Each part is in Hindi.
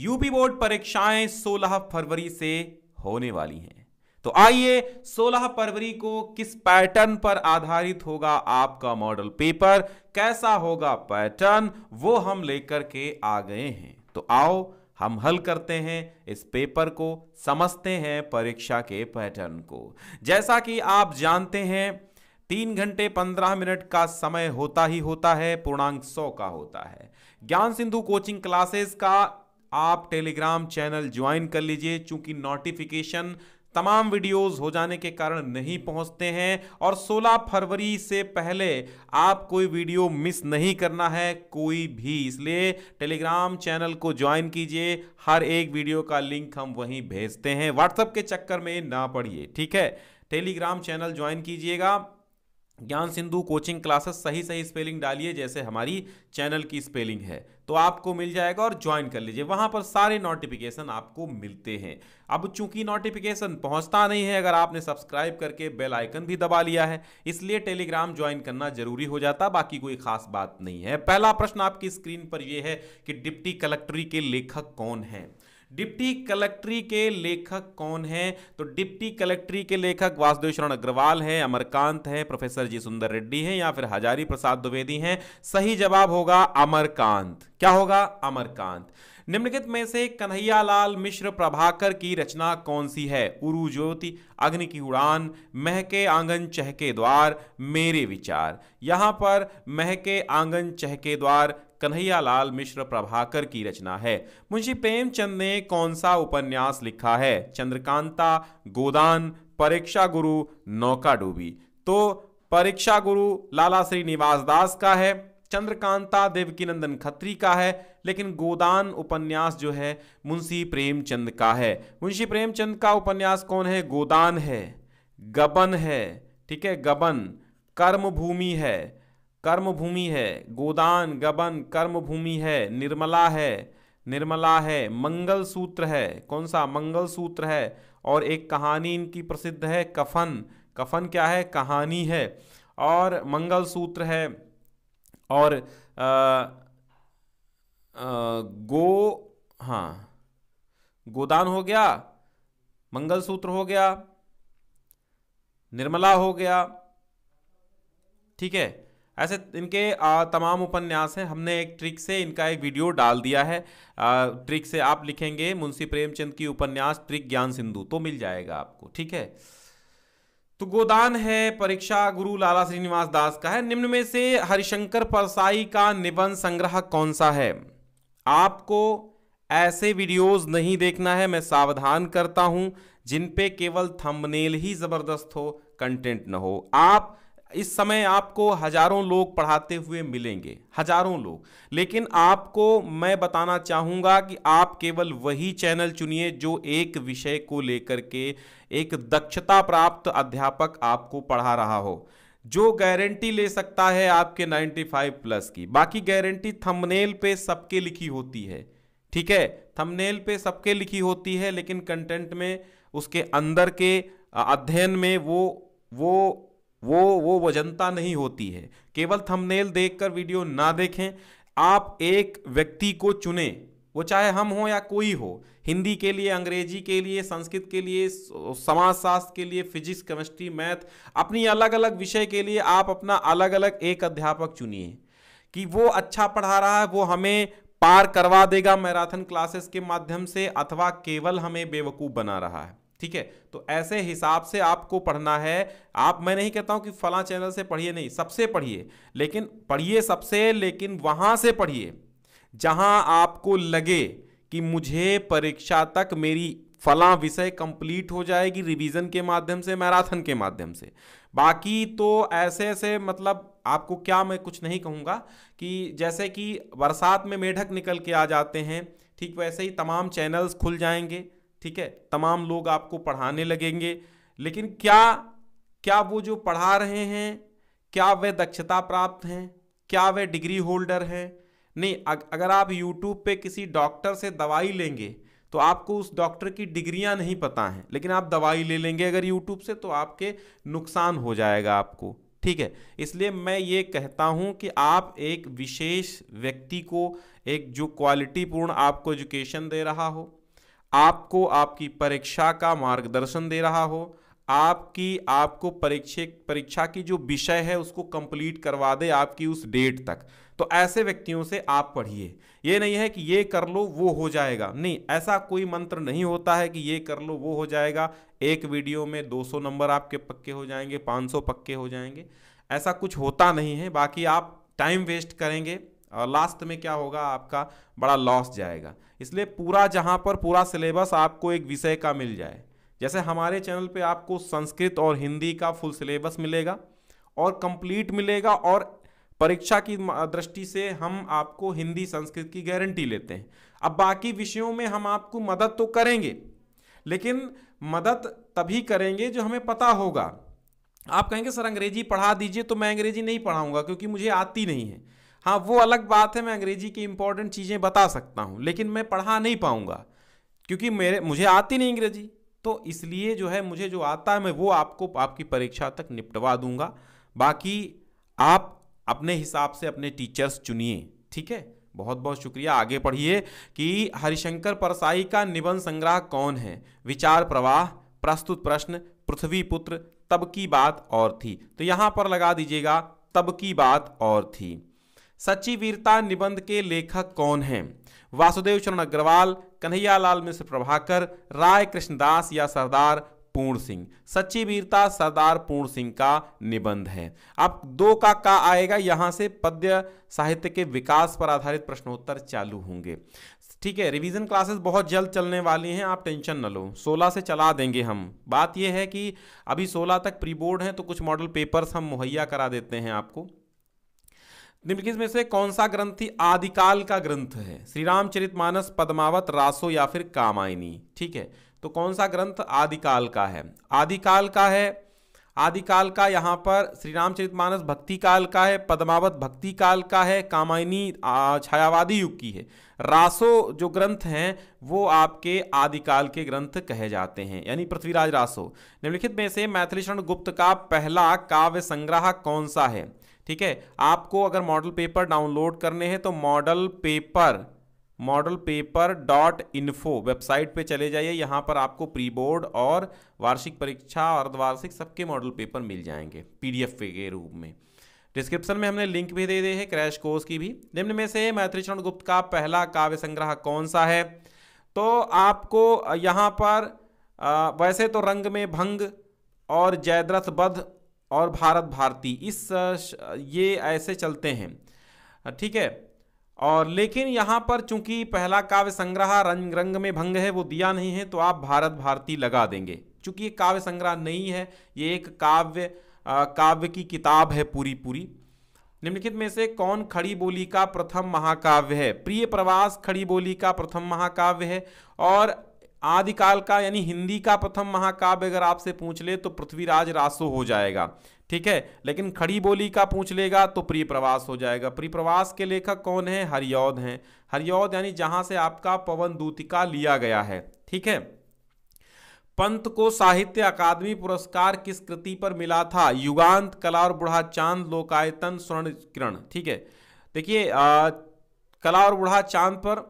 यूपी बोर्ड परीक्षाएं 16 फरवरी से होने वाली हैं तो आइए 16 फरवरी को किस पैटर्न पर आधारित होगा आपका मॉडल पेपर कैसा होगा पैटर्न वो हम लेकर के आ गए हैं तो आओ हम हल करते हैं इस पेपर को समझते हैं परीक्षा के पैटर्न को जैसा कि आप जानते हैं तीन घंटे पंद्रह मिनट का समय होता ही होता है पूर्णांक सौ का होता है ज्ञान सिंधु कोचिंग क्लासेस का आप टेलीग्राम चैनल ज्वाइन कर लीजिए चूंकि नोटिफिकेशन तमाम वीडियोस हो जाने के कारण नहीं पहुंचते हैं और 16 फरवरी से पहले आप कोई वीडियो मिस नहीं करना है कोई भी इसलिए टेलीग्राम चैनल को ज्वाइन कीजिए हर एक वीडियो का लिंक हम वहीं भेजते हैं व्हाट्सएप के चक्कर में ना पड़िए ठीक है टेलीग्राम चैनल ज्वाइन कीजिएगा ज्ञान सिंधु कोचिंग क्लासेस सही सही स्पेलिंग डालिए जैसे हमारी चैनल की स्पेलिंग है तो आपको मिल जाएगा और ज्वाइन कर लीजिए वहाँ पर सारे नोटिफिकेशन आपको मिलते हैं अब चूंकि नोटिफिकेशन पहुंचता नहीं है अगर आपने सब्सक्राइब करके बेल आइकन भी दबा लिया है इसलिए टेलीग्राम ज्वाइन करना जरूरी हो जाता बाकी कोई खास बात नहीं है पहला प्रश्न आपकी स्क्रीन पर यह है कि डिप्टी कलेक्टरी के लेखक कौन हैं डिप्टी कलेक्ट्री के लेखक कौन हैं तो डिप्टी कलेक्ट्री के लेखक वासुदेव शरण अग्रवाल हैं अमरकांत हैं प्रोफेसर जी सुंदर रेड्डी हैं या फिर हजारी प्रसाद द्विवेदी हैं सही जवाब होगा अमरकांत क्या होगा अमरकांत निम्नलिखित में से कन्हैयालाल मिश्र प्रभाकर की रचना कौन सी है उरु ज्योति अग्नि की उड़ान महके आंगन चहके द्वार मेरे विचार यहां पर महके आंगन चहके द्वार कन्हैयालाल मिश्र प्रभाकर की रचना है मुंशी प्रेमचंद ने कौन सा उपन्यास लिखा है चंद्रकांता गोदान परीक्षा गुरु नौका डूबी तो परीक्षा गुरु लाला श्रीनिवास दास का है चंद्रकांता देवकीनंदन खत्री का है लेकिन गोदान उपन्यास जो है मुंशी प्रेमचंद का है मुंशी प्रेमचंद का उपन्यास कौन है गोदान है गबन है ठीक है गबन कर्म भूमि है कर्म भूमि है गोदान गबन कर्म भूमि है निर्मला है निर्मला है मंगल सूत्र है कौन सा मंगल सूत्र है और एक कहानी इनकी प्रसिद्ध है कफन कफन क्या है कहानी है और मंगल सूत्र है और आ, आ, गो हाँ गोदान हो गया मंगल सूत्र हो गया निर्मला हो गया ठीक है ऐसे इनके तमाम उपन्यास हैं हमने एक ट्रिक से इनका एक वीडियो डाल दिया है ट्रिक से आप लिखेंगे मुंशी प्रेमचंद की उपन्यास ट्रिक ज्ञान सिंधु तो मिल जाएगा आपको ठीक है तो गोदान है परीक्षा गुरु लाला श्रीनिवास दास का है निम्न में से हरिशंकर परसाई का निबंध संग्रह कौन सा है आपको ऐसे वीडियोस नहीं देखना है मैं सावधान करता हूं जिन पे केवल थंबनेल ही जबरदस्त हो कंटेंट ना हो आप इस समय आपको हजारों लोग पढ़ाते हुए मिलेंगे हजारों लोग लेकिन आपको मैं बताना चाहूँगा कि आप केवल वही चैनल चुनिए जो एक विषय को लेकर के एक दक्षता प्राप्त अध्यापक आपको पढ़ा रहा हो जो गारंटी ले सकता है आपके 95 प्लस की बाकी गारंटी थंबनेल पे सबके लिखी होती है ठीक है थंबनेल पे सबके लिखी होती है लेकिन कंटेंट में उसके अंदर के अध्ययन में वो वो वो वो वजनता नहीं होती है केवल थंबनेल देखकर वीडियो ना देखें आप एक व्यक्ति को चुने वो चाहे हम हो या कोई हो हिंदी के लिए अंग्रेजी के लिए संस्कृत के लिए समाजशास्त्र के लिए फिजिक्स केमिस्ट्री मैथ अपनी अलग अलग विषय के लिए आप अपना अलग अलग एक अध्यापक चुनिए कि वो अच्छा पढ़ा रहा है वो हमें पार करवा देगा मैराथन क्लासेस के माध्यम से अथवा केवल हमें बेवकूफ़ बना रहा है ठीक है तो ऐसे हिसाब से आपको पढ़ना है आप मैं नहीं कहता हूं कि फला चैनल से पढ़िए नहीं सबसे पढ़िए लेकिन पढ़िए सबसे लेकिन वहां से पढ़िए जहां आपको लगे कि मुझे परीक्षा तक मेरी फला विषय कंप्लीट हो जाएगी रिवीजन के माध्यम से मैराथन के माध्यम से बाकी तो ऐसे ऐसे मतलब आपको क्या मैं कुछ नहीं कहूँगा कि जैसे कि बरसात में मेढक निकल के आ जाते हैं ठीक वैसे ही तमाम चैनल्स खुल जाएंगे ठीक है तमाम लोग आपको पढ़ाने लगेंगे लेकिन क्या क्या वो जो पढ़ा रहे हैं क्या वे दक्षता प्राप्त हैं क्या वे डिग्री होल्डर हैं नहीं अगर आप यूट्यूब पे किसी डॉक्टर से दवाई लेंगे तो आपको उस डॉक्टर की डिग्रियां नहीं पता हैं लेकिन आप दवाई ले लेंगे अगर यूट्यूब से तो आपके नुकसान हो जाएगा आपको ठीक है इसलिए मैं ये कहता हूँ कि आप एक विशेष व्यक्ति को एक जो क्वालिटीपूर्ण आपको एजुकेशन दे रहा हो आपको आपकी परीक्षा का मार्गदर्शन दे रहा हो आपकी आपको परीक्षे परीक्षा की जो विषय है उसको कंप्लीट करवा दे आपकी उस डेट तक तो ऐसे व्यक्तियों से आप पढ़िए ये नहीं है कि ये कर लो वो हो जाएगा नहीं ऐसा कोई मंत्र नहीं होता है कि ये कर लो वो हो जाएगा एक वीडियो में 200 नंबर आपके पक्के हो जाएंगे 500 पक्के हो जाएंगे ऐसा कुछ होता नहीं है बाकी आप टाइम वेस्ट करेंगे और लास्ट में क्या होगा आपका बड़ा लॉस जाएगा इसलिए पूरा जहाँ पर पूरा सिलेबस आपको एक विषय का मिल जाए जैसे हमारे चैनल पे आपको संस्कृत और हिंदी का फुल सिलेबस मिलेगा और कंप्लीट मिलेगा और परीक्षा की दृष्टि से हम आपको हिंदी संस्कृत की गारंटी लेते हैं अब बाकी विषयों में हम आपको मदद तो करेंगे लेकिन मदद तभी करेंगे जो हमें पता होगा आप कहेंगे सर अंग्रेजी पढ़ा दीजिए तो मैं अंग्रेजी नहीं पढ़ाऊंगा क्योंकि मुझे आती नहीं है हाँ वो अलग बात है मैं अंग्रेजी की इंपॉर्टेंट चीज़ें बता सकता हूँ लेकिन मैं पढ़ा नहीं पाऊँगा क्योंकि मेरे मुझे आती नहीं अंग्रेजी तो इसलिए जो है मुझे जो आता है मैं वो आपको आपकी परीक्षा तक निपटवा दूंगा बाकी आप अपने हिसाब से अपने टीचर्स चुनिए ठीक है बहुत बहुत शुक्रिया आगे पढ़िए कि हरिशंकर परसाई का निबंध संग्रह कौन है विचार प्रवाह प्रस्तुत प्रश्न पृथ्वी पुत्र तब की बात और थी तो यहाँ पर लगा दीजिएगा तब की बात और थी सच्ची वीरता निबंध के लेखक कौन हैं वासुदेव शरण अग्रवाल कन्हैयालाल मिश्र प्रभाकर राय कृष्णदास या सरदार पूर्ण सिंह सच्ची वीरता सरदार पूर्ण सिंह का निबंध है अब दो का का आएगा यहाँ से पद्य साहित्य के विकास पर आधारित प्रश्नोत्तर चालू होंगे ठीक है रिवीजन क्लासेस बहुत जल्द चलने वाली हैं आप टेंशन न लो 16 से चला देंगे हम बात यह है कि अभी 16 तक प्री बोर्ड हैं तो कुछ मॉडल पेपर्स हम मुहैया करा देते हैं आपको निम्नलिखित में से कौन सा ग्रंथ आदिकाल का ग्रंथ है श्री रामचरितमानस पद्मावत रासो या फिर कामायनी ठीक है तो कौन सा ग्रंथ आदिकाल का है आदिकाल का है आदिकाल का यहाँ पर श्री रामचरितमानस भक्ति काल का है पद्मावत भक्ति काल का है कामायनी छायावादी युग की है रासो जो ग्रंथ हैं वो आपके आदिकाल के ग्रंथ कहे जाते हैं यानी पृथ्वीराज रासो निम्नलिखित में से मैथिलीशरण गुप्त का पहला काव्य संग्रह कौन सा है ठीक है आपको अगर मॉडल पेपर डाउनलोड करने हैं तो model paper model paper dot info website पे चले जाइए यहाँ पर आपको प्री बोर्ड और वार्षिक परीक्षा और अर्धवार्षिक सबके मॉडल पेपर मिल जाएंगे पीडीएफ के रूप में डिस्क्रिप्शन में हमने लिंक भी दे दिए है क्रैश कोर्स की भी निम्न में से मैत्री चरण गुप्त का पहला काव्य संग्रह कौन सा है तो आपको यहाँ पर आ, वैसे तो रंग में भंग और जयद्रथ बध और भारत भारती इस ये ऐसे चलते हैं ठीक है और लेकिन यहाँ पर चूंकि पहला काव्य संग्रह रंग रंग में भंग है वो दिया नहीं है तो आप भारत भारती लगा देंगे चूंकि ये काव्य संग्रह नहीं है ये एक काव्य काव्य की किताब है पूरी पूरी निम्नलिखित में से कौन खड़ी बोली का प्रथम महाकाव्य है प्रिय प्रवास खड़ी बोली का प्रथम महाकाव्य है और आदिकाल का यानी हिंदी का प्रथम महाकाव्य अगर आपसे पूछ ले तो पृथ्वीराज रासो हो जाएगा ठीक है लेकिन खड़ी बोली का पूछ लेगा तो प्रिय प्रवास हो जाएगा प्रिय प्रवास के लेखक कौन है हरियोध हैं हरियौद यानी जहां से आपका पवन दूतिका लिया गया है ठीक है पंत को साहित्य अकादमी पुरस्कार किस कृति पर मिला था युगांत कला और बूढ़ा चांद लोकायतन स्वर्ण किरण ठीक है देखिए कला और बूढ़ा चांद पर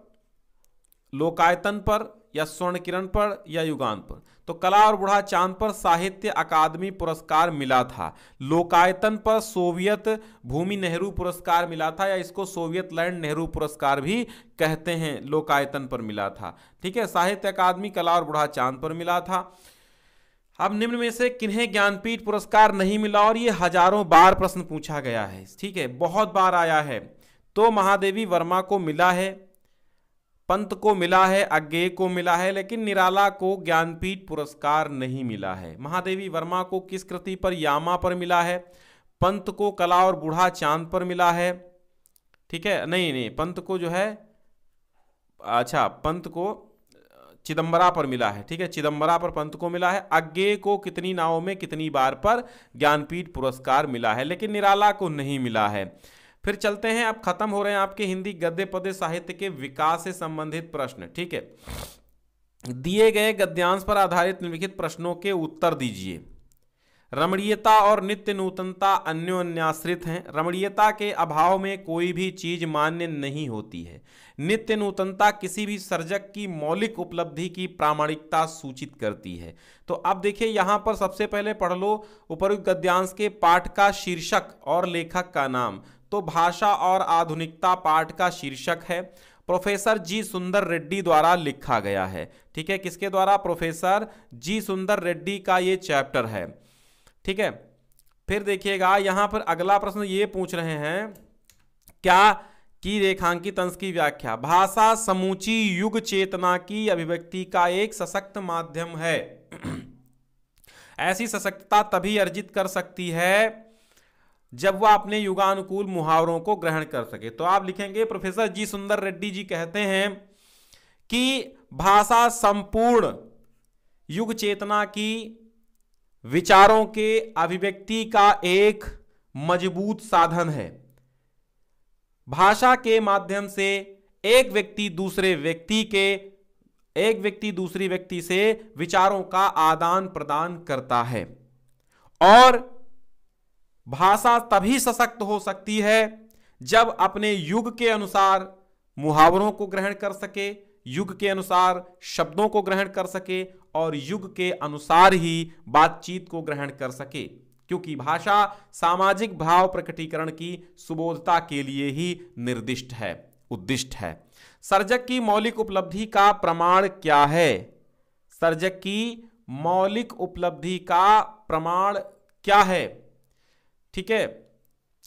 लोकायतन पर या स्वर्ण किरण पर या युगान पर तो कला और बूढ़ा चांद पर साहित्य अकादमी पुरस्कार मिला था लोकायतन पर सोवियत भूमि नेहरू पुरस्कार मिला था या इसको सोवियत लैंड नेहरू पुरस्कार भी कहते हैं लोकायतन पर मिला था ठीक है साहित्य अकादमी कला और बूढ़ा चांद पर मिला था अब निम्न में से किन्हें ज्ञानपीठ पुरस्कार नहीं मिला और ये हजारों बार प्रश्न पूछा गया है ठीक है बहुत बार आया है तो महादेवी वर्मा को मिला है पंत को मिला है अज्ञे को मिला है लेकिन निराला को ज्ञानपीठ पुरस्कार नहीं मिला है महादेवी वर्मा को किस कृति पर यामा पर मिला है पंत को कला और बूढ़ा चांद पर मिला है ठीक है नहीं नहीं पंत को जो है अच्छा पंत को चिदम्बरा पर मिला है ठीक है चिदम्बरा पर पंत को मिला है अज्ञे को कितनी नावों में कितनी बार पर ज्ञानपीठ पुरस्कार मिला है लेकिन निराला को नहीं मिला है फिर चलते हैं अब खत्म हो रहे हैं आपके हिंदी गद्य पद्य साहित्य के विकास से संबंधित प्रश्न ठीक है दिए गए गद्यांश पर आधारित निम्नलिखित प्रश्नों के उत्तर दीजिए रमणीयता और नित्य नूतनता अन्योन्याश्रित हैं रमणीयता के अभाव में कोई भी चीज मान्य नहीं होती है नित्य नूतनता किसी भी सर्जक की मौलिक उपलब्धि की प्रामाणिकता सूचित करती है तो अब देखिए यहाँ पर सबसे पहले पढ़ लो उपरुक्त गद्यांश के पाठ का शीर्षक और लेखक का नाम तो भाषा और आधुनिकता पाठ का शीर्षक है प्रोफेसर जी सुंदर रेड्डी द्वारा लिखा गया है ठीक है किसके द्वारा प्रोफेसर जी सुंदर रेड्डी का ये चैप्टर है ठीक है फिर देखिएगा यहां पर अगला प्रश्न ये पूछ रहे हैं क्या की रेखांकित अंश की व्याख्या भाषा समूची युग चेतना की अभिव्यक्ति का एक सशक्त माध्यम है ऐसी सशक्तता तभी अर्जित कर सकती है जब वह अपने युगानुकूल मुहावरों को ग्रहण कर सके तो आप लिखेंगे प्रोफेसर जी सुंदर रेड्डी जी कहते हैं कि भाषा संपूर्ण युग चेतना की विचारों के अभिव्यक्ति का एक मजबूत साधन है भाषा के माध्यम से एक व्यक्ति दूसरे व्यक्ति के एक व्यक्ति दूसरी व्यक्ति से विचारों का आदान प्रदान करता है और भाषा तभी सशक्त हो सकती है जब अपने युग के अनुसार मुहावरों को ग्रहण कर सके युग के अनुसार शब्दों को ग्रहण कर सके और युग के अनुसार ही बातचीत को ग्रहण कर सके क्योंकि भाषा सामाजिक भाव प्रकटीकरण की सुबोधता के लिए ही निर्दिष्ट है उद्दिष्ट है सर्जक की मौलिक उपलब्धि का प्रमाण क्या है सर्जक की मौलिक उपलब्धि का प्रमाण क्या है ठीक है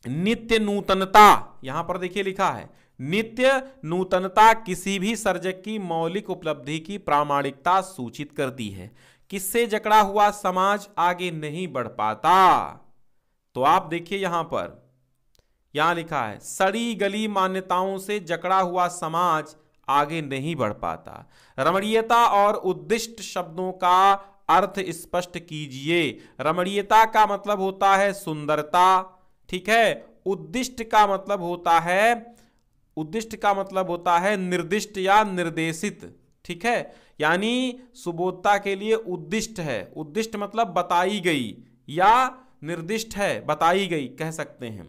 नित्य नूतनता यहां पर देखिए लिखा है नित्य नूतनता किसी भी सर्जक की मौलिक उपलब्धि की प्रामाणिकता सूचित करती है किससे जकड़ा हुआ समाज आगे नहीं बढ़ पाता तो आप देखिए यहां पर यहां लिखा है सड़ी गली मान्यताओं से जकड़ा हुआ समाज आगे नहीं बढ़ पाता रमणीयता और उद्दिष्ट शब्दों का अर्थ स्पष्ट कीजिए रमणीयता का मतलब होता है सुंदरता ठीक है उद्दिष्ट का मतलब होता है उद्दिष्ट का मतलब होता है निर्दिष्ट या निर्देशित ठीक है यानी सुबोधता के लिए उद्दिष्ट है उद्दिष्ट मतलब बताई गई या निर्दिष्ट है बताई गई कह सकते हैं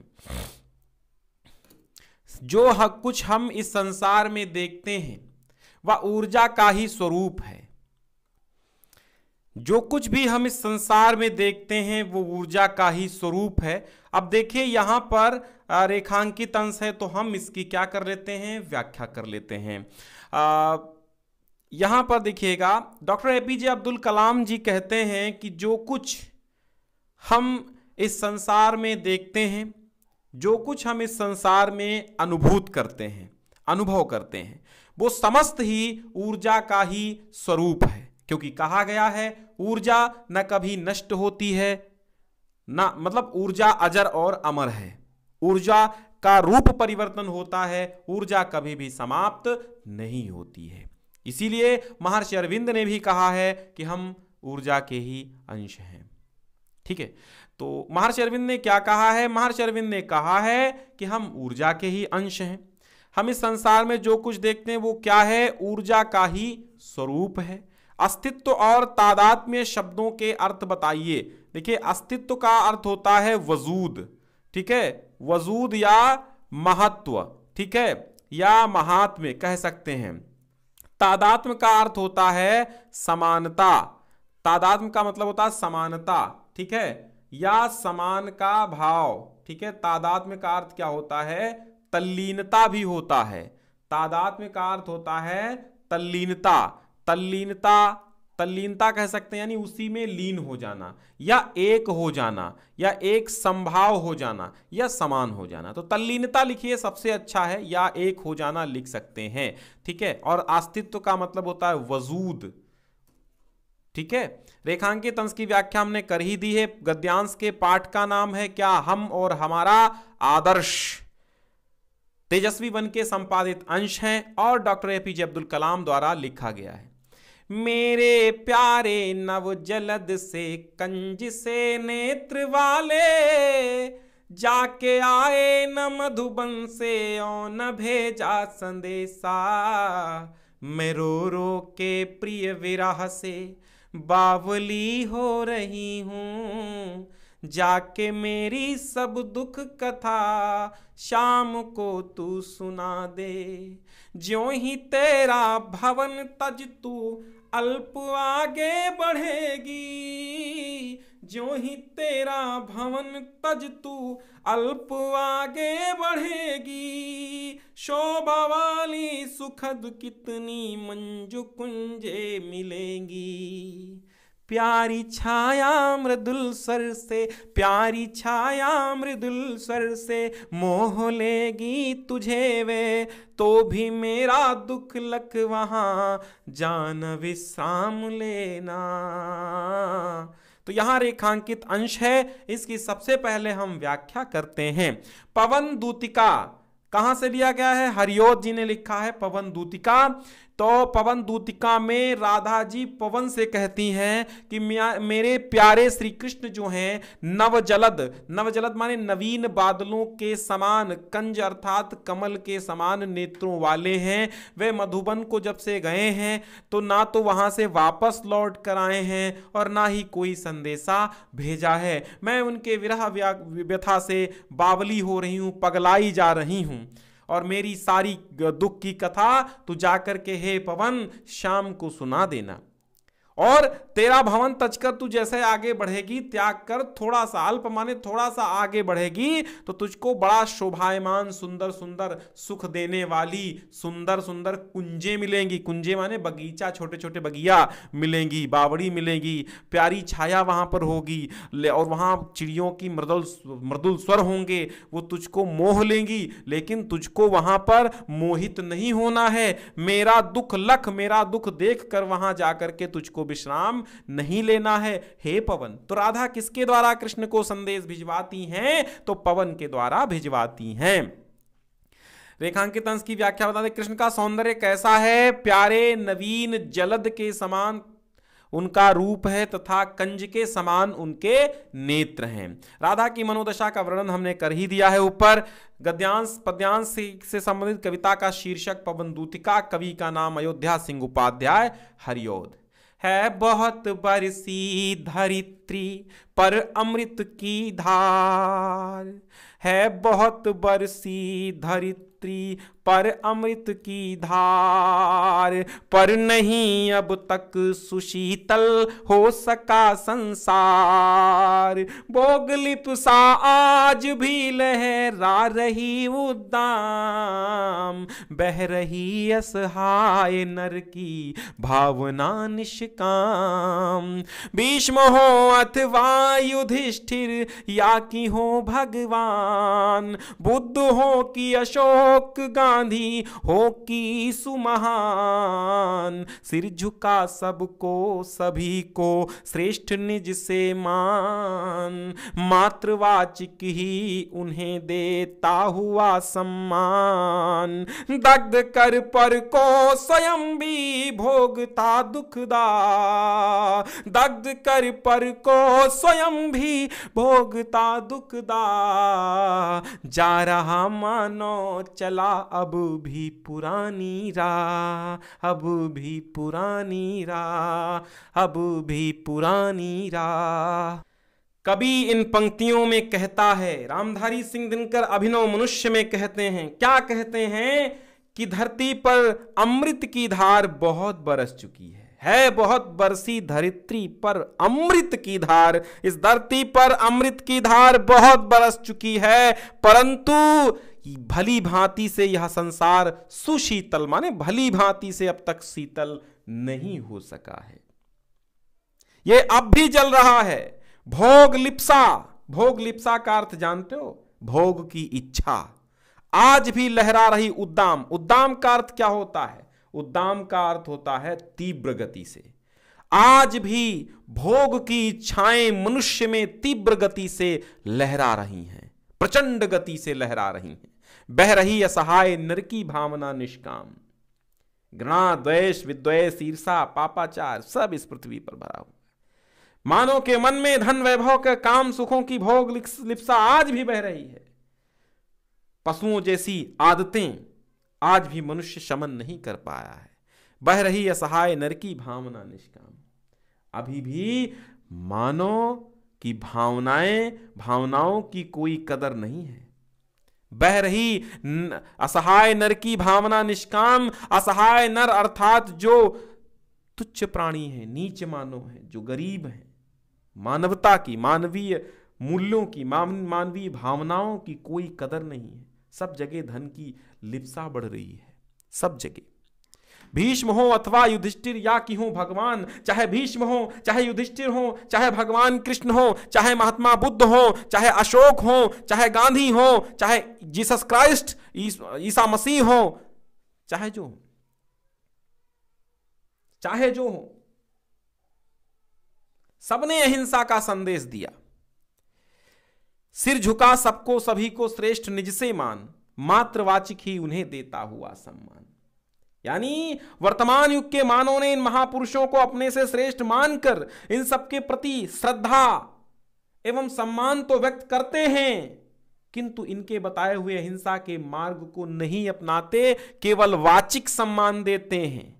जो हक कुछ हम इस संसार में देखते हैं वह ऊर्जा का ही स्वरूप है जो कुछ भी हम इस संसार में देखते हैं वो ऊर्जा का ही स्वरूप है अब देखिए यहाँ पर रेखांकित अंश है तो हम इसकी क्या कर लेते हैं व्याख्या कर लेते हैं आ, यहाँ पर देखिएगा doctor A P J Abdul Kalam ji कहते हैं कि जो कुछ हम इस संसार में देखते हैं जो कुछ हम इस संसार में अनुभूत करते हैं अनुभव करते हैं वो समस्त ही ऊर्जा का ही स्वरूप है क्योंकि कहा गया है ऊर्जा न कभी नष्ट होती है ना मतलब ऊर्जा अजर और अमर है ऊर्जा का रूप परिवर्तन होता है ऊर्जा कभी भी समाप्त नहीं होती है इसीलिए महर्षि अरविंद ने भी कहा है कि हम ऊर्जा के ही अंश हैं ठीक है तो महर्षि अरविंद ने क्या कहा है महर्षि अरविंद ने कहा है कि हम ऊर्जा के ही अंश हैं हम इस संसार में जो कुछ देखते हैं वो क्या है ऊर्जा का ही स्वरूप है अस्तित्व और तादात्म्य शब्दों के अर्थ बताइए देखिए अस्तित्व का अर्थ होता है वजूद ठीक है वजूद या महत्व ठीक है या महात्म्य कह सकते हैं तादात्म का अर्थ होता है समानता तादात्म का मतलब होता है समानता ठीक है या समान का भाव ठीक है तादात्म्य का अर्थ क्या होता है तल्लीनता भी होता है तादात्म्य का अर्थ होता है तल्लीनता तल्लीनता तल्लीनता कह सकते हैं यानी उसी में लीन हो जाना या एक हो जाना या एक संभाव हो जाना या समान हो जाना तो तल्लीनता लिखिए सबसे अच्छा है या एक हो जाना लिख सकते हैं ठीक है और अस्तित्व का मतलब होता है वजूद ठीक है रेखांकित अंश की व्याख्या हमने कर ही दी है गद्यांश के पाठ का नाम है क्या हम और हमारा आदर्श तेजस्वी वन के संपादित अंश हैं और डॉक्टर एपीजे अब्दुल कलाम द्वारा लिखा गया है मेरे प्यारे नव जलद से कंज से नेत्र वाले जाके आए न मधुबन से ओ न भेजा संदेशा मैं रो रो के प्रिय विराह से बावली हो रही हूँ जाके मेरी सब दुख कथा शाम को तू सुना दे ज्यों ही तेरा भवन तज तू अल्प आगे बढ़ेगी जो ही तेरा भवन तज तू अल्प आगे बढ़ेगी शोभा वाली सुखद कितनी मंजू कुंजे मिलेंगी प्यारी छाया मृदुल सर से प्यारी छाया मृदुल सर से मोह लेगी तुझे वे तो भी मेरा दुख लक वहाँ जान विश्राम लेना तो यहाँ रेखांकित अंश है इसकी सबसे पहले हम व्याख्या करते हैं पवन दूतिका कहाँ से लिया गया है हरिओत जी ने लिखा है पवन दूतिका तो पवन दूतिका में राधा जी पवन से कहती हैं कि मेरे प्यारे श्री कृष्ण जो हैं नवजलद नवजलद माने नवीन बादलों के समान कंज अर्थात कमल के समान नेत्रों वाले हैं वे मधुबन को जब से गए हैं तो ना तो वहाँ से वापस लौट कर आए हैं और ना ही कोई संदेशा भेजा है मैं उनके विरह व्यथा से बावली हो रही हूँ पगलाई जा रही हूँ और मेरी सारी दुख की कथा तू जाकर के हे पवन शाम को सुना देना और तेरा भवन कर तू जैसे आगे बढ़ेगी त्याग कर थोड़ा सा अल्प माने थोड़ा सा आगे बढ़ेगी तो तुझको बड़ा शोभायमान सुंदर सुंदर सुख देने वाली सुंदर सुंदर कुंजे मिलेंगी कुंजे माने बगीचा छोटे छोटे बगिया मिलेंगी बावड़ी मिलेंगी प्यारी छाया वहां पर होगी और वहां चिड़ियों की मृदुल मृदुल स्वर होंगे वो तुझको मोह लेंगी लेकिन तुझको वहां पर मोहित नहीं होना है मेरा दुख लख मेरा दुख देख कर वहां जाकर के तुझको विश्राम नहीं लेना है हे पवन तो राधा किसके द्वारा कृष्ण को संदेश भिजवाती हैं तो पवन के द्वारा भिजवाती हैं रेखांकित अंश की व्याख्या बता दें कृष्ण का सौंदर्य कैसा है प्यारे नवीन जलद के समान उनका रूप है तथा कंज के समान उनके नेत्र हैं राधा की मनोदशा का वर्णन हमने कर ही दिया है ऊपर गद्यांश पद्यांश से, संबंधित कविता का शीर्षक पवन दूतिका कवि का नाम अयोध्या सिंह उपाध्याय हरियोध है बहुत बरसी धरित्री पर अमृत की धार है बहुत बरसी धरित्री पर अमृत की धार पर नहीं अब तक सुशीतल हो सका संसार बोगलिप सा आज भी लहरा रही उदाम बह रही असहाय नर की भावना निष्काम भीष्म हो अथवा युधिष्ठिर या की हो भगवान बुद्ध हो कि अशोक गान बांधी हो की सुमहान सिर झुका सबको सभी को श्रेष्ठ निज से मान मातृवाचिक ही उन्हें देता हुआ सम्मान दग्ध कर पर को स्वयं भी भोगता दुखदा दग्ध कर पर को स्वयं भी भोगता दुखदा जा रहा मानो चला अब अब भी पुरानी रा अब भी पुरानी रा अब भी पुरानी रा कभी इन पंक्तियों में कहता है रामधारी सिंह दिनकर अभिनव मनुष्य में कहते हैं क्या कहते हैं कि धरती पर अमृत की धार बहुत बरस चुकी है है बहुत बरसी धरित्री पर अमृत की धार इस धरती पर अमृत की धार बहुत बरस चुकी है परंतु भली भांति से यह संसार सुशीतल माने भली भांति से अब तक शीतल नहीं हो सका है यह अब भी जल रहा है भोग लिप्सा भोग लिप्सा का अर्थ जानते हो भोग की इच्छा आज भी लहरा रही उद्दाम उद्दाम का अर्थ क्या होता है उद्दाम का अर्थ होता है तीव्र गति से आज भी भोग की इच्छाएं मनुष्य में तीव्र गति से लहरा रही हैं प्रचंड गति से लहरा रही हैं बह रही असहाय नर की भावना निष्काम घृणा द्वेष विद्वेष ईर्षा पापाचार सब इस पृथ्वी पर भरा हुआ मानव के मन में धन वैभव का काम सुखों की भोग लिप्सा आज भी बह रही है पशुओं जैसी आदतें आज भी मनुष्य शमन नहीं कर पाया है बह रही असहाय नर की भावना निष्काम अभी भी मानव की भावनाएं भावनाओं की कोई कदर नहीं है बह रही असहाय नर की भावना निष्काम असहाय नर अर्थात जो तुच्छ प्राणी है नीच मानव है जो गरीब है मानवता की मानवीय मूल्यों की मानवीय भावनाओं की कोई कदर नहीं है सब जगह धन की लिप्सा बढ़ रही है सब जगह भीष्म हो अथवा युधिष्ठिर या कि हो भगवान चाहे भीष्म हो चाहे युधिष्ठिर हो चाहे भगवान कृष्ण हो चाहे महात्मा बुद्ध हो चाहे अशोक हो चाहे गांधी हो चाहे जीसस क्राइस्ट ईसा मसीह हो चाहे जो हो चाहे जो हो सबने अहिंसा का संदेश दिया सिर झुका सबको सभी को श्रेष्ठ निज से मान मात्रवाचिक ही उन्हें देता हुआ सम्मान यानी वर्तमान युग के मानव ने इन महापुरुषों को अपने से श्रेष्ठ मानकर इन सबके प्रति श्रद्धा एवं सम्मान तो व्यक्त करते हैं किंतु इनके बताए हुए हिंसा के मार्ग को नहीं अपनाते केवल वाचिक सम्मान देते हैं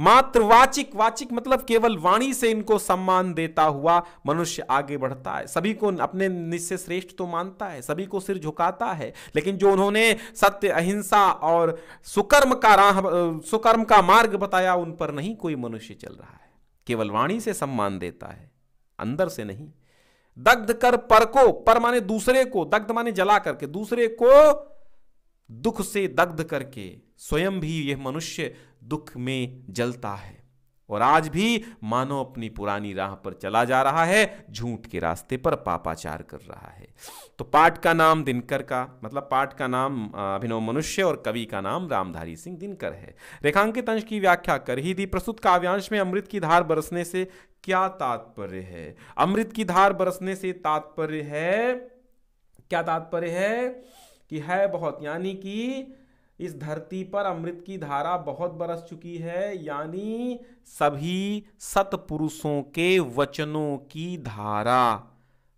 मात्र वाचिक वाचिक मतलब केवल वाणी से इनको सम्मान देता हुआ मनुष्य आगे बढ़ता है सभी को अपने निश्चय श्रेष्ठ तो मानता है सभी को सिर झुकाता है लेकिन जो उन्होंने सत्य अहिंसा और सुकर्म का राह सुकर्म का मार्ग बताया उन पर नहीं कोई मनुष्य चल रहा है केवल वाणी से सम्मान देता है अंदर से नहीं दग्ध कर पर को पर माने दूसरे को दग्ध माने जला करके दूसरे को दुख से दग्ध करके स्वयं भी यह मनुष्य दुख में जलता है और आज भी मानव अपनी पुरानी राह पर चला जा रहा है झूठ के रास्ते पर पापाचार कर रहा है तो पाठ का नाम दिनकर का मतलब पाठ का नाम अभिनव मनुष्य और कवि का नाम रामधारी सिंह दिनकर है रेखांकित अंश की व्याख्या कर ही दी प्रस्तुत काव्यांश में अमृत की धार बरसने से क्या तात्पर्य है अमृत की धार बरसने से तात्पर्य है क्या तात्पर्य है कि है बहुत यानी कि इस धरती पर अमृत की धारा बहुत बरस चुकी है यानी सभी सतपुरुषों के वचनों की धारा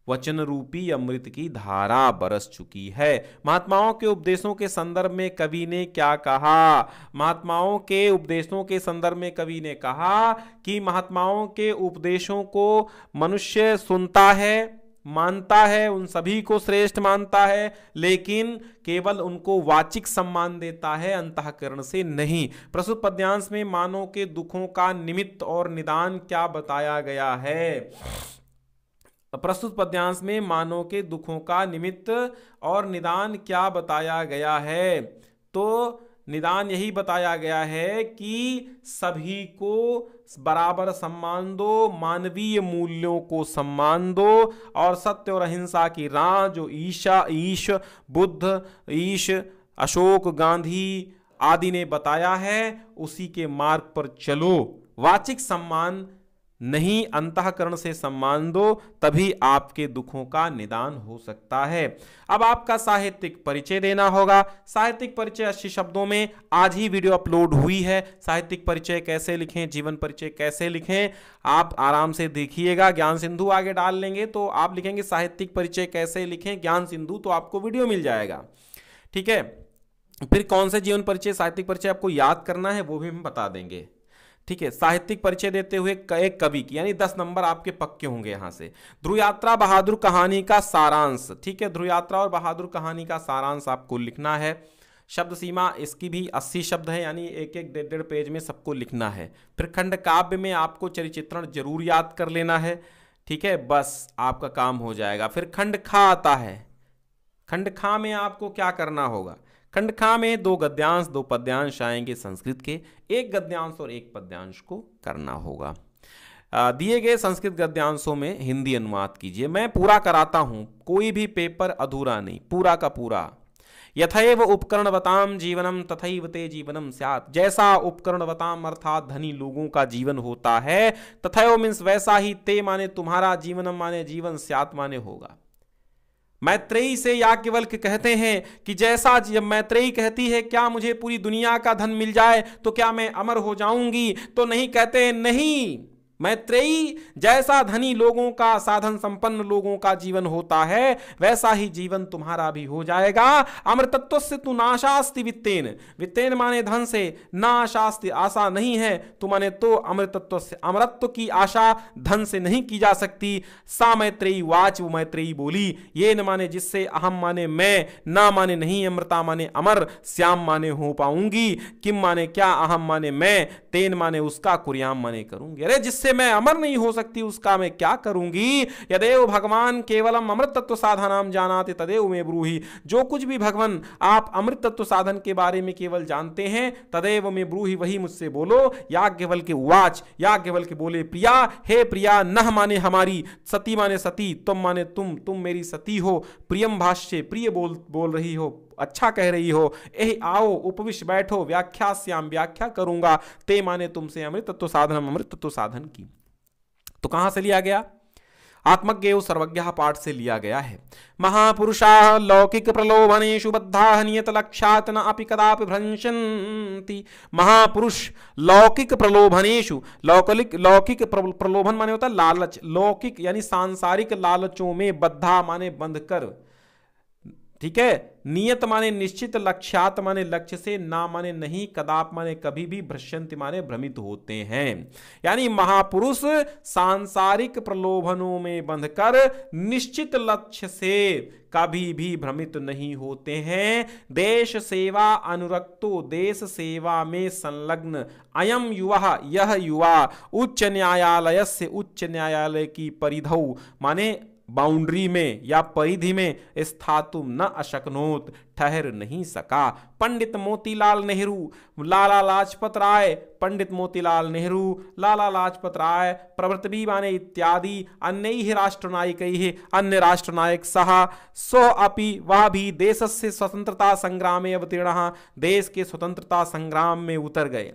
वचन रूपी अमृत की धारा बरस चुकी है महात्माओं के उपदेशों के संदर्भ में कवि ने क्या कहा महात्माओं के उपदेशों के संदर्भ में कवि ने कहा कि महात्माओं के उपदेशों को मनुष्य सुनता है मानता है उन सभी को श्रेष्ठ मानता है लेकिन केवल उनको वाचिक सम्मान देता है अंतकरण से नहीं प्रस्तुत पद्यांश में मानव के दुखों का निमित्त और निदान क्या बताया गया है प्रस्तुत पद्यांश में मानव के दुखों का निमित्त और निदान क्या बताया गया है तो निदान यही बताया गया है कि सभी को बराबर सम्मान दो मानवीय मूल्यों को सम्मान दो और सत्य और अहिंसा की राह जो ईशा ईश बुद्ध ईश अशोक गांधी आदि ने बताया है उसी के मार्ग पर चलो वाचिक सम्मान नहीं अंतकरण से सम्मान दो तभी आपके दुखों का निदान हो सकता है अब आपका साहित्यिक परिचय देना होगा साहित्यिक परिचय अच्छी शब्दों में आज ही वीडियो अपलोड हुई है साहित्यिक परिचय कैसे लिखें जीवन परिचय कैसे लिखें आप आराम से देखिएगा ज्ञान सिंधु आगे डाल लेंगे तो आप लिखेंगे साहित्यिक परिचय कैसे लिखें ज्ञान सिंधु तो आपको वीडियो मिल जाएगा ठीक है फिर कौन से जीवन परिचय साहित्यिक परिचय आपको याद करना है वो भी हम बता देंगे ठीक है साहित्यिक परिचय देते हुए एक कवि की यानी दस नंबर आपके पक्के होंगे यहां से ध्रुव यात्रा बहादुर कहानी का सारांश ठीक है ध्रुव यात्रा और बहादुर कहानी का सारांश आपको लिखना है शब्द सीमा इसकी भी अस्सी शब्द है यानी एक एक डेढ़ डेढ़ पेज में सबको लिखना है फिर खंड काव्य में आपको चरित्रण जरूर याद कर लेना है ठीक है बस आपका काम हो जाएगा फिर खंड खा आता है खंड खा में आपको क्या करना होगा खंड खा में दो गद्यांश दो पद्यांश आएंगे संस्कृत के एक गद्यांश और एक पद्यांश को करना होगा दिए गए संस्कृत गद्यांशों में हिंदी अनुवाद कीजिए मैं पूरा कराता हूँ कोई भी पेपर अधूरा नहीं पूरा का पूरा यथैव उपकरणवताम जीवनम तथैव ते जीवनम स्यात जैसा उपकरणवताम अर्थात धनी लोगों का जीवन होता है तथैव मीन्स वैसा ही ते माने तुम्हारा जीवनम माने जीवन स्यात माने होगा मैत्रेयी से याज्ञवल्क कहते हैं कि जैसा जब मैत्रेयी कहती है क्या मुझे पूरी दुनिया का धन मिल जाए तो क्या मैं अमर हो जाऊंगी तो नहीं कहते हैं नहीं मैत्रेयी जैसा धनी लोगों का साधन संपन्न लोगों का जीवन होता है वैसा ही जीवन तुम्हारा भी हो जाएगा अमृतत्व से तू नाशास्ति वित्तेन वित्तेन माने धन से नाशास्ति आशा नहीं है तो माने तो अमृतत्व से अमृतत्व की आशा धन से नहीं की जा सकती सा मैत्रेयी वाच वो मैत्रेयी बोली ये न माने जिससे अहम माने मैं ना माने नहीं अमृता माने अमर श्याम माने हो पाऊंगी किम माने क्या अहम माने मैं तेन माने उसका कुरियाम माने करूंगी अरे जिससे से मैं अमर नहीं हो सकती उसका मैं क्या करूंगी यदेव भगवान केवलम अमृत तत्व साधन जानाते तदेव में ब्रूही जो कुछ भी भगवान आप अमृत तत्व साधन के बारे में केवल जानते हैं तदेव में ब्रूही वही मुझसे बोलो याज्ञवल के वाच याज्ञवल के बोले प्रिया हे प्रिया नह माने हमारी सती माने सती तुम माने तुम तुम मेरी सती हो प्रियम भाष्य प्रिय बोल बोल रही हो अच्छा कह रही हो यही आओ उपविश बैठो व्याख्या श्याम व्याख्या करूंगा ते माने तुमसे अमृत तत्व साधन अमृत तत्व साधन की तो कहां से लिया गया आत्मज्ञ सर्वज्ञ पाठ से लिया गया है महापुरुषा लौकिक प्रलोभनेशु बद्धा नियत लक्षात न अपि कदापि भ्रंशन्ति महापुरुष लौकिक प्रलोभनेशु लौकलिक लौकिक प्रलोभन माने होता लालच लौकिक यानी सांसारिक लालचों में बद्धा माने बंधकर कर ठीक है नियत माने निश्चित लक्ष्यात माने लक्ष्य से ना माने नहीं कदाप माने कभी भी भ्रष्यंत माने भ्रमित होते हैं यानी महापुरुष सांसारिक प्रलोभनों में बंधकर निश्चित लक्ष्य से कभी भी भ्रमित नहीं होते हैं देश सेवा अनुरक्तो देश सेवा में संलग्न अयम युवा यह युवा उच्च न्यायालय से उच्च न्यायालय की परिधौ माने बाउंड्री में या परिधि में स्थातुम न अशक्नोत ठहर नहीं सका पंडित मोतीलाल नेहरू लाला लाजपत राय पंडित मोतीलाल नेहरू लाला लाजपत राय प्रवृत माने इत्यादि अन्य ही राष्ट्रनायक ही अन्य राष्ट्रनायक सह सो अपि वह भी देश से स्वतंत्रता संग्राम अवतीर्ण देश के स्वतंत्रता संग्राम में उतर गए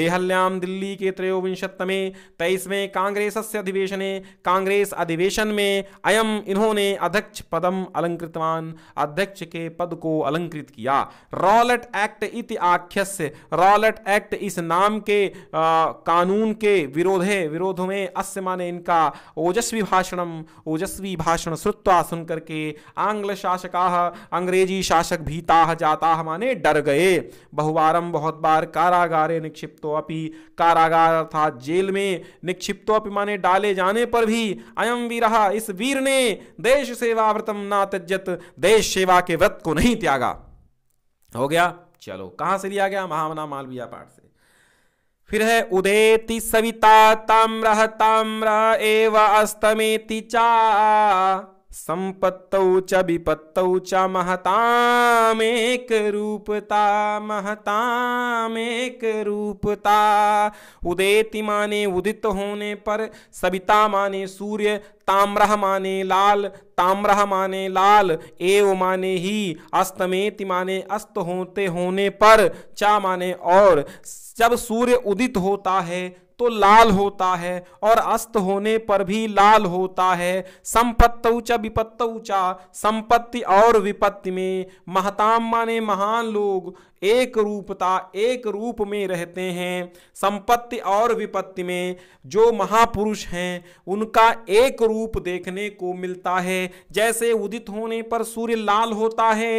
देहल्याम दिल्ली के त्रयोविंशतमे तेईसवें कांग्रेस से अधिवेशन कांग्रेस अधिवेशन में अयम इन्होंने अध्यक्ष पदम अलंकृतवान अध्यक्ष के पद को अलंकृत किया रॉलेट एक्ट इति आख्यस्य रॉलेट एक्ट इस नाम के आ, कानून के विरोधे विरोध में अस्य माने इनका ओजस्वी भाषण ओजस्वी भाषण श्रुत्वा सुनकर के आंग्ल शासका अंग्रेजी शासक भीता जाता माने डर गए बहुवारम बहुत बार कारागारे निक्षिप्तो अपनी कारागार अर्थात जेल में निक्षिप्तो अपनी माने डाले जाने पर भी अयम वीर इस वीर ने देश सेवा व्रतम ना त्यजत देश सेवा के व्रत को नहीं त्याग त्यागा हो गया चलो कहां से लिया गया महामना मालवीय पाठ से फिर है उदेति सविता ताम्र ताम्र एव अस्तमेति चा संपत्तौ च विपत्तौ च महतामेक रूपता महतामेक रूपता उदेति माने उदित होने पर सविता माने सूर्य ताम्रह माने लाल ताम्रह माने लाल एव माने ही अस्तमेति माने अस्त होते होने पर चा माने और जब सूर्य उदित होता है तो लाल होता है और अस्त होने पर भी लाल होता है संपत्त ऊंचा विपत्त ऊंचा संपत्ति और विपत्ति में महताम माने महान लोग एक रूपता एक रूप में रहते हैं संपत्ति और विपत्ति में जो महापुरुष हैं उनका एक रूप देखने को मिलता है जैसे उदित होने पर सूर्य लाल होता है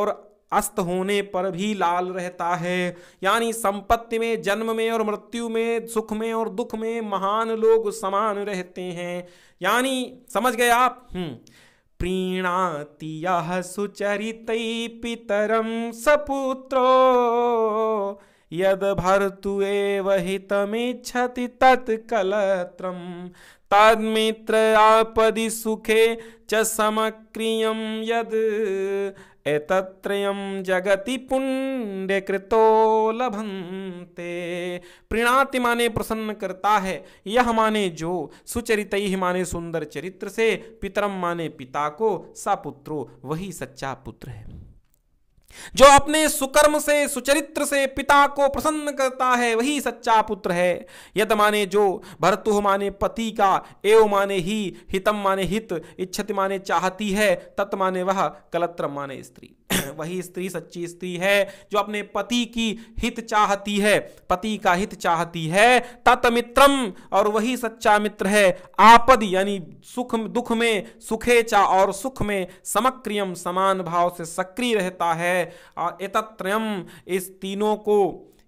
और अस्त होने पर भी लाल रहता है यानी संपत्ति में जन्म में और मृत्यु में सुख में और दुख में महान लोग समान रहते हैं यानी समझ गए आप हम्म। प्रीणाति यह सुचरित पितरम सपुत्रो यद भर्तु एव हितमेच्छति तत्कलत्रम तद्मित्र आपदि सुखे च समक्रियम यद एतत्त्रयं जगति पुण्य कृतो लभन्ते प्रीणाति माने प्रसन्न करता है यह माने जो सुचरित ही माने सुंदर चरित्र से पितरम माने पिता को सा पुत्रो वही सच्चा पुत्र है जो अपने सुकर्म से सुचरित्र से पिता को प्रसन्न करता है वही सच्चा पुत्र है यद माने जो भरतु माने पति का एव माने ही हितम माने हित इच्छति माने चाहती है तत् माने वह कलत्र माने स्त्री वही स्त्री सच्ची स्त्री है जो अपने पति की हित चाहती है पति का हित चाहती है तत्मित्रम और वही सच्चा मित्र है आपद यानी सुख दुख में सुखे चा और सुख में समक्रियम समान भाव से सक्रिय रहता है और एतत्रयम इस तीनों को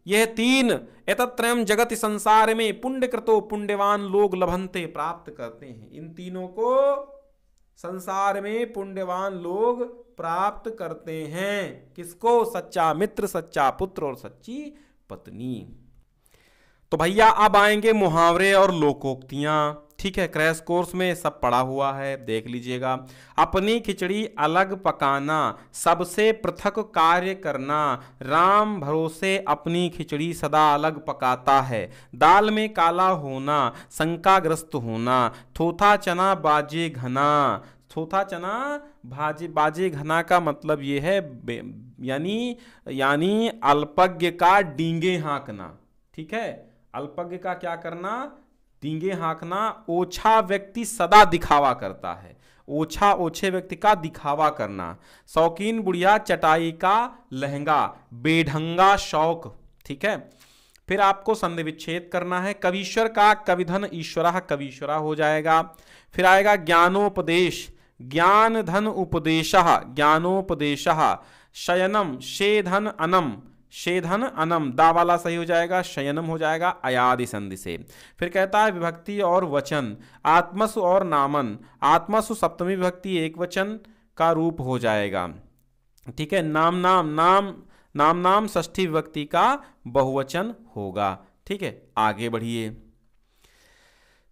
यह तीन एतत्रयम जगत संसार में पुण्य कृतो पुण्यवान लोग लभनते प्राप्त करते हैं इन तीनों को संसार में पुण्यवान लोग प्राप्त करते हैं किसको सच्चा मित्र सच्चा पुत्र और सच्ची पत्नी तो भैया अब आएंगे मुहावरे और लोकोक्तियां ठीक है क्रैश कोर्स में सब पड़ा हुआ है देख लीजिएगा अपनी खिचड़ी अलग पकाना सबसे पृथक कार्य करना राम भरोसे अपनी खिचड़ी सदा अलग पकाता है दाल में काला होना शंकाग्रस्त होना थोथा चना बाजे घना थोथा चना भाजे बाजे घना का मतलब ये है यानी यानी अल्पज्ञ का डींगे हाँकना ठीक है अल्पज्ञ का क्या करना टींगे हाँकना ओछा व्यक्ति सदा दिखावा करता है ओछा ओछे व्यक्ति का दिखावा करना शौकीन बुढ़िया चटाई का लहंगा बेढंगा शौक ठीक है फिर आपको संधि विच्छेद करना है कवीश्वर का कविधन ईश्वरा कवीश्वरा हो जाएगा फिर आएगा ज्ञानोपदेश ज्ञान धन उपदेश ज्ञानोपदेश शयनम शेधन अनम शेधन अनम दा वाला सही हो जाएगा शयनम हो जाएगा अयादि संधि से फिर कहता है विभक्ति और वचन आत्मसु और नामन आत्मसु सप्तमी विभक्ति एक वचन का रूप हो जाएगा ठीक है नाम नाम नाम नाम नाम षष्ठी विभक्ति का बहुवचन होगा ठीक है आगे बढ़िए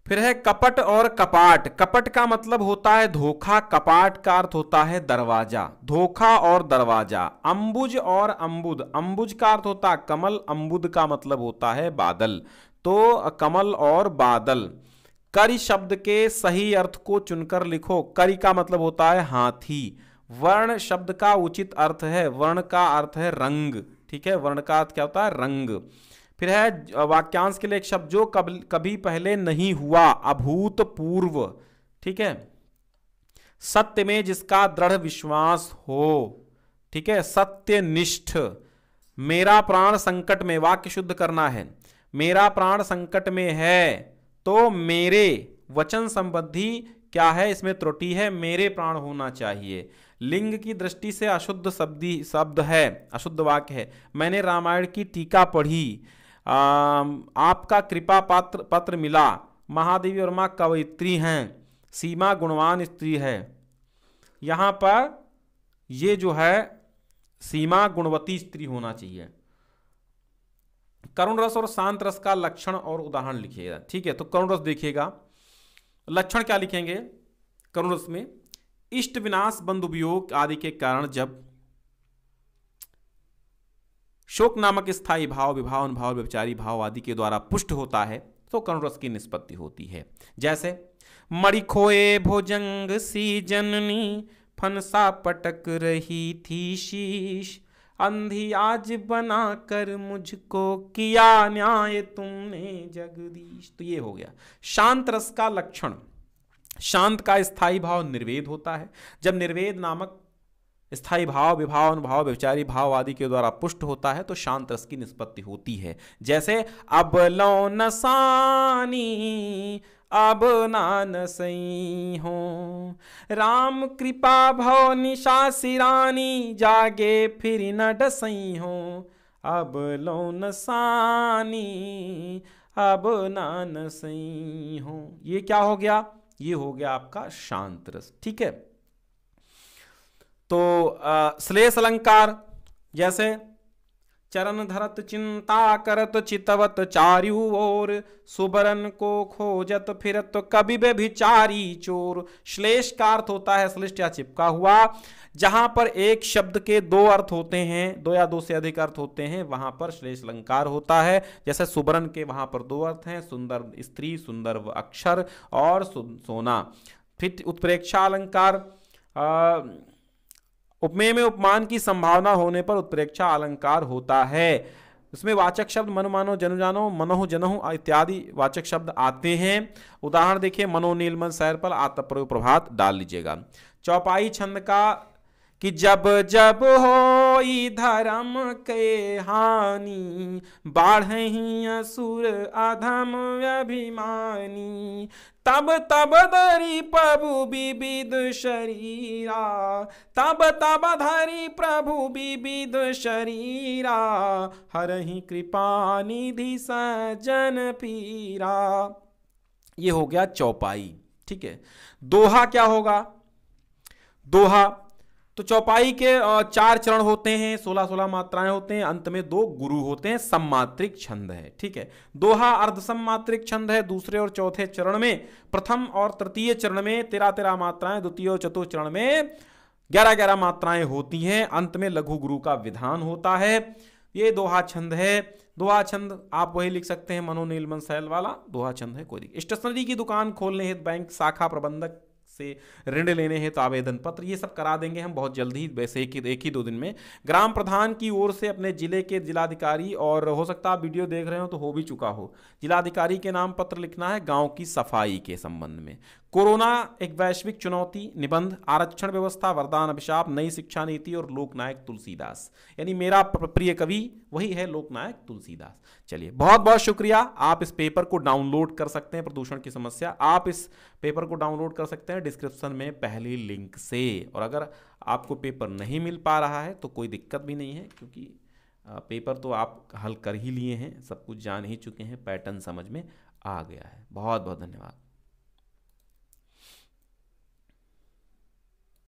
फिर है कपट और कपाट कपट का मतलब होता है धोखा कपाट का अर्थ होता है दरवाजा धोखा और दरवाजा अंबुज और अंबुद अंबुज का अर्थ होता है कमल अंबुद का मतलब होता है बादल तो कमल और बादल करी शब्द के सही अर्थ को चुनकर लिखो करी का मतलब होता है हाथी वर्ण शब्द का उचित अर्थ है वर्ण का अर्थ है रंग ठीक है वर्ण का अर्थ क्या होता है रंग फिर है वाक्यांश के लिए एक शब्द जो कब कभी पहले नहीं हुआ अभूतपूर्व ठीक है सत्य में जिसका दृढ़ विश्वास हो ठीक है सत्यनिष्ठ मेरा प्राण संकट में वाक्य शुद्ध करना है मेरा प्राण संकट में है तो मेरे वचन संबंधी क्या है इसमें त्रुटि है मेरे प्राण होना चाहिए लिंग की दृष्टि से अशुद्ध शब्दी शब्द है अशुद्ध वाक्य है मैंने रामायण की टीका पढ़ी आपका कृपा पात्र पत्र मिला महादेवी वर्मा कवयित्री हैं सीमा गुणवान स्त्री है यहाँ पर ये जो है सीमा गुणवती स्त्री होना चाहिए करुण रस और शांत रस का लक्षण और उदाहरण लिखिएगा ठीक है तो करुण रस देखिएगा लक्षण क्या लिखेंगे करुण रस में इष्ट विनाश बंधु वियोग आदि के कारण जब शोक नामक स्थायी भाव विभाव अनुभाव व्यवचारी भाव आदि के द्वारा पुष्ट होता है तो करुण रस की निष्पत्ति होती है जैसे मरिखोए भोजंग सी जननी फनसा पटक रही थी शीश अंधी आज बना कर मुझको किया न्याय तुमने जगदीश तो ये हो गया शांत रस का लक्षण शांत का स्थायी भाव निर्वेद होता है जब निर्वेद नामक स्थायी भाव विभाव अनुभाव व्यवचारी भाव आदि के द्वारा पुष्ट होता है तो शांत रस की निष्पत्ति होती है जैसे अब लो नसानी अब नान सही हो राम कृपा भव निशा सिरानी जागे फिर न डसई हो अब लो नसानी अब नान सही हो ये क्या हो गया ये हो गया आपका शांत रस ठीक है तो श्लेष अलंकार जैसे चरण धरत चिंता करत चितवत चारु और सुबरन को खोजत फिरत कभी भिचारी चोर श्लेष का अर्थ होता है श्लिष्ट या चिपका हुआ जहां पर एक शब्द के दो अर्थ होते हैं दो या दो से अधिक अर्थ होते हैं वहां पर श्लेष अलंकार होता है जैसे सुबरन के वहां पर दो अर्थ हैं सुंदर स्त्री सुंदर अक्षर और सोना फिर उत्प्रेक्षा अलंकार उपमेय में उपमान की संभावना होने पर उत्प्रेक्षा अलंकार होता है उसमें वाचक शब्द मन मानो मनोह जनोह इत्यादि वाचक शब्द आते हैं उदाहरण देखिए मनोनीलमन सैर पर आतप्रयोग प्रभात डाल लीजिएगा चौपाई छंद का कि जब जब हो धर्म के हानि बाढ़ ही असुर अधम अभिमानी तब तब धरी प्रभु विविध शरीरा तब तब धरी प्रभु विविध शरीरा हर ही कृपा निधि सजन पीरा ये हो गया चौपाई ठीक है दोहा क्या होगा दोहा तो चौपाई के चार चरण होते हैं सोलह सोलह मात्राएं होते हैं अंत में दो गुरु होते हैं सम्मात्रिक छंद है ठीक है दोहा अर्ध सम्मात्रिक छंद है दूसरे और चौथे चरण में प्रथम और तृतीय चरण में तेरह तेरह मात्राएं द्वितीय और चतुर्थ चरण में ग्यारह ग्यारह मात्राएं होती हैं अंत में लघु गुरु का विधान होता है ये दोहा छंद है दोहा छंद आप वही लिख सकते हैं मनोनीलमन सैल वाला दोहा छंद है कोई स्टेशनरी की दुकान खोलने हित बैंक शाखा प्रबंधक से ऋण लेने हैं तो आवेदन पत्र ये सब करा देंगे हम बहुत जल्द ही वैसे एक ही एक ही दो दिन में ग्राम प्रधान की ओर से अपने जिले के जिलाधिकारी और हो सकता है वीडियो देख रहे हो तो हो भी चुका हो जिलाधिकारी के नाम पत्र लिखना है गाँव की सफाई के संबंध में कोरोना एक वैश्विक चुनौती निबंध आरक्षण व्यवस्था वरदान अभिशाप नई शिक्षा नीति और लोकनायक तुलसीदास यानी मेरा प्रिय कवि वही है लोकनायक तुलसीदास चलिए बहुत बहुत शुक्रिया आप इस पेपर को डाउनलोड कर सकते हैं प्रदूषण की समस्या आप इस पेपर को डाउनलोड कर सकते हैं डिस्क्रिप्शन में पहली लिंक से और अगर आपको पेपर नहीं मिल पा रहा है तो कोई दिक्कत भी नहीं है क्योंकि पेपर तो आप हल कर ही लिए हैं सब कुछ जान ही चुके हैं पैटर्न समझ में आ गया है बहुत बहुत धन्यवाद